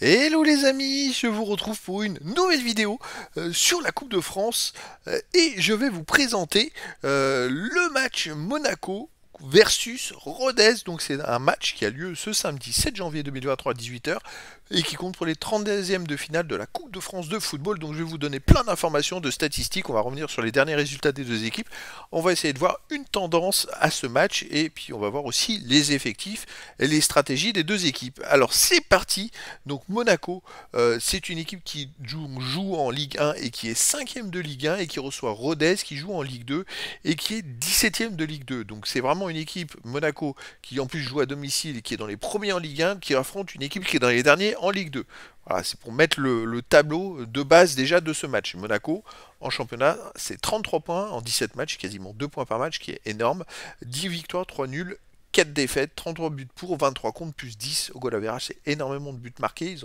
Hello les amis, je vous retrouve pour une nouvelle vidéo euh, sur la Coupe de France euh, et je vais vous présenter euh, le match Monaco versus Rodez. Donc c'est un match qui a lieu ce samedi 7 janvier 2023 à 18h et qui compte pour les 32e de finale de la Coupe de France de football. Donc je vais vous donner plein d'informations, de statistiques. On va revenir sur les derniers résultats des deux équipes. On va essayer de voir une tendance à ce match et puis on va voir aussi les effectifs et les stratégies des deux équipes. Alors c'est parti. Donc Monaco, euh, c'est une équipe qui joue, en Ligue 1 et qui est 5e de Ligue 1 et qui reçoit Rodez qui joue en Ligue 2 et qui est 17e de Ligue 2. Donc c'est vraiment une équipe, Monaco, qui en plus joue à domicile et qui est dans les premiers en Ligue 1, qui affronte une équipe qui est dans les derniers en Ligue 2. Voilà, c'est pour mettre le, le, tableau de base déjà de ce match. Monaco, en championnat, c'est 33 points en 17 matchs, quasiment 2 points par match, qui est énorme. 10 victoires, 3 nuls 4 défaites, 33 buts pour, 23 contre, plus 10 au goal average. C'est énormément de buts marqués.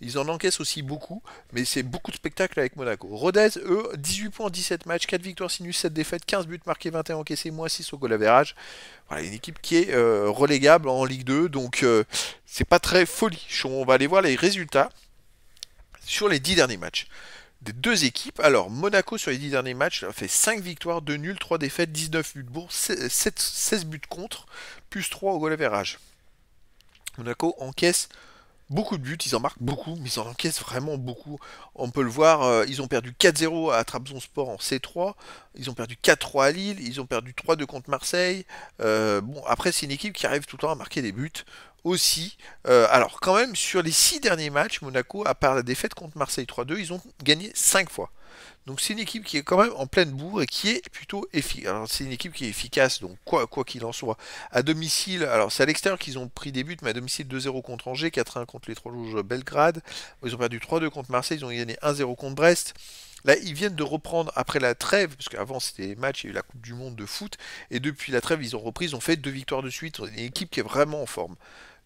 Ils, en encaissent aussi beaucoup, mais c'est beaucoup de spectacle avec Monaco. Rodez, eux, 18 points 17 matchs, 4 victoires sinus, 7 défaites, 15 buts marqués, 21 encaissés, moins 6 au goal average. Voilà, une équipe qui est euh, relégable en Ligue 2, donc euh, c'est pas très folie. On va aller voir les résultats sur les 10 derniers matchs des deux équipes. Alors, Monaco, sur les dix derniers matchs, a fait 5 victoires, 2 nuls, 3 défaites, 19 buts pour, 7 16, buts contre, plus 3 au goal average. Monaco encaisse beaucoup de buts, ils en marquent beaucoup, mais ils en encaissent vraiment beaucoup. On peut le voir, euh, ils ont perdu 4-0 à Trabzon Sport en C3, ils ont perdu 4-3 à Lille, ils ont perdu 3-2 contre Marseille. Euh, bon, après, c'est une équipe qui arrive tout le temps à marquer des buts aussi. Euh, alors, quand même, sur les 6 derniers matchs, Monaco, à part la défaite contre Marseille 3-2, ils ont gagné 5 fois. Donc c'est une équipe qui est quand même en pleine bourre et qui est plutôt efficace. c'est une équipe qui est efficace, donc quoi quoi qu'il en soit. À domicile, alors c'est à l'extérieur qu'ils ont pris des buts, mais à domicile 2-0 contre Angers, 4-1 contre les Trois Rouges Belgrade. Ils ont perdu 3-2 contre Marseille, ils ont gagné 1-0 contre Brest. Là, ils viennent de reprendre après la trêve, parce qu'avant c'était les matchs, il y a eu la Coupe du Monde de foot, et depuis la trêve, ils ont repris, ils ont fait deux victoires de suite. Une équipe qui est vraiment en forme.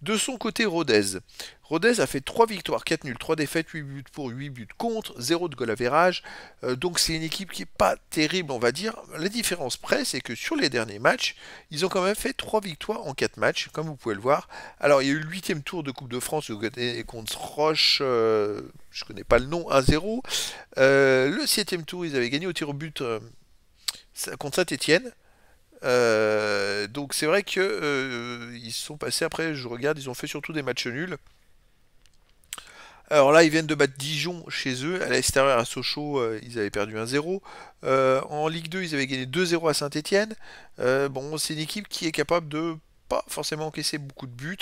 De son côté, Rodez. Rodez a fait 3 victoires, 4 nuls, 3 défaites, 8 buts pour, 8 buts contre, 0 de goal average. Euh, donc c'est une équipe qui n'est pas terrible, on va dire. La différence près, c'est que sur les derniers matchs, ils ont quand même fait 3 victoires en 4 matchs, comme vous pouvez le voir. Alors il y a eu le 8 tour de Coupe de France contre Roche, je euh, je connais pas le nom, 1-0. Euh, le 7 tour, ils avaient gagné au tir au but contre Saint-Etienne. Euh, donc c'est vrai que euh, ils sont passés après, je regarde, ils ont fait surtout des matchs nuls. Alors là, ils viennent de battre Dijon chez eux. À l'extérieur, à Sochaux, euh, ils avaient perdu 1-0. en Ligue 2, ils avaient gagné 2-0 à Saint-Etienne. bon, c'est une équipe qui est capable de pas forcément encaissé beaucoup de buts,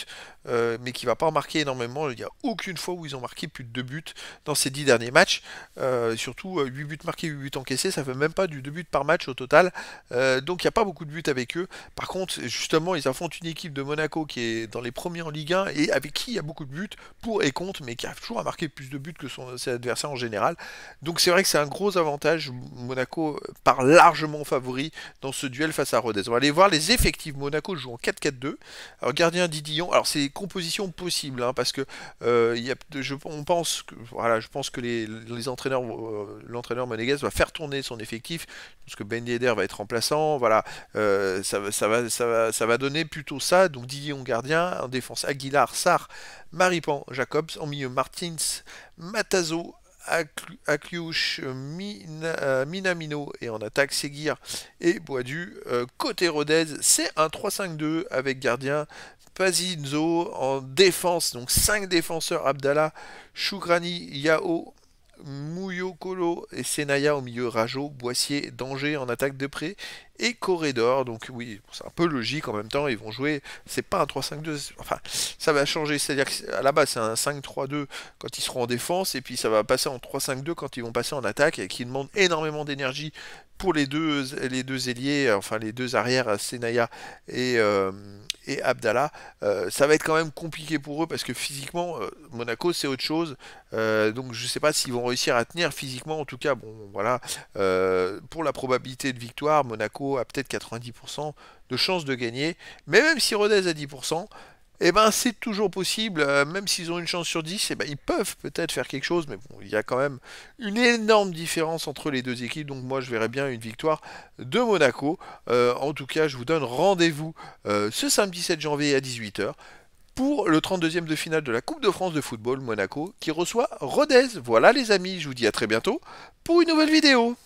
euh, mais qui va pas en marquer énormément. Il n'y a aucune fois où ils ont marqué plus de 2 buts dans ces 10 derniers matchs. Euh, surtout 8 euh, buts marqués, 8 buts encaissés, ça fait même pas du 2 buts par match au total. donc il n'y a pas beaucoup de buts avec eux. Par contre, justement, ils affrontent une équipe de Monaco qui est dans les premiers en Ligue 1 et avec qui il y a beaucoup de buts pour et contre, mais qui a toujours à marquer plus de buts que son, adversaire en général. Donc c'est vrai que c'est un gros avantage. Monaco par largement favori dans ce duel face à Rodez. On va aller voir les effectifs. Monaco joue en 4-4 alors, gardien Didillon, alors c'est composition possible, possibles hein, parce que euh, je, on pense que, voilà, je pense que les, entraîneurs, euh, l'entraîneur Monégas va faire tourner son effectif, parce que Ben Yedder va être remplaçant, voilà, euh, ça, va, ça, va, ça va donner plutôt ça, donc Didillon gardien, en défense Aguilar, Sarr, Maripan, Jacobs, en milieu Martins, Matazo, Akliouche, euh, Minamino et en attaque Seguir et Boidu. Euh, côté Rodez, c'est un 3-5-2 avec gardien Pazinzo en défense, donc 5 défenseurs Abdallah, Chougrani, Yao, Mouyokolo et Senaya au milieu Rajo, Boissier, Danger en attaque de près et Corridor. Donc oui, c'est un peu logique en même temps, ils vont jouer, c'est pas un 3-5-2, enfin ça va changer, c'est-à-dire que à la base c'est un 5-3-2 quand ils seront en défense et puis ça va passer en 3-5-2 quand ils vont passer en attaque et qui demande énormément d'énergie pour les deux, les deux ailiers, enfin les deux arrières, Senaya et, euh, Abdallah, euh, ça va être quand même compliqué pour eux parce que physiquement, euh, Monaco c'est autre chose. donc je ne sais pas s'ils vont réussir à tenir physiquement. En tout cas, bon voilà, pour la probabilité de victoire, Monaco a peut-être 90% de chances de gagner. Mais même si Rodez a 10%, eh ben c'est toujours possible, euh, même s'ils ont une chance sur 10, eh ben, ils peuvent peut-être faire quelque chose, mais bon, il y a quand même une énorme différence entre les deux équipes, donc moi je verrais bien une victoire de Monaco. Euh, en tout cas, je vous donne rendez-vous euh, ce samedi 7 janvier à 18h pour le 32e de finale de la Coupe de France de football Monaco qui reçoit Rodez. Voilà les amis, je vous dis à très bientôt pour une nouvelle vidéo.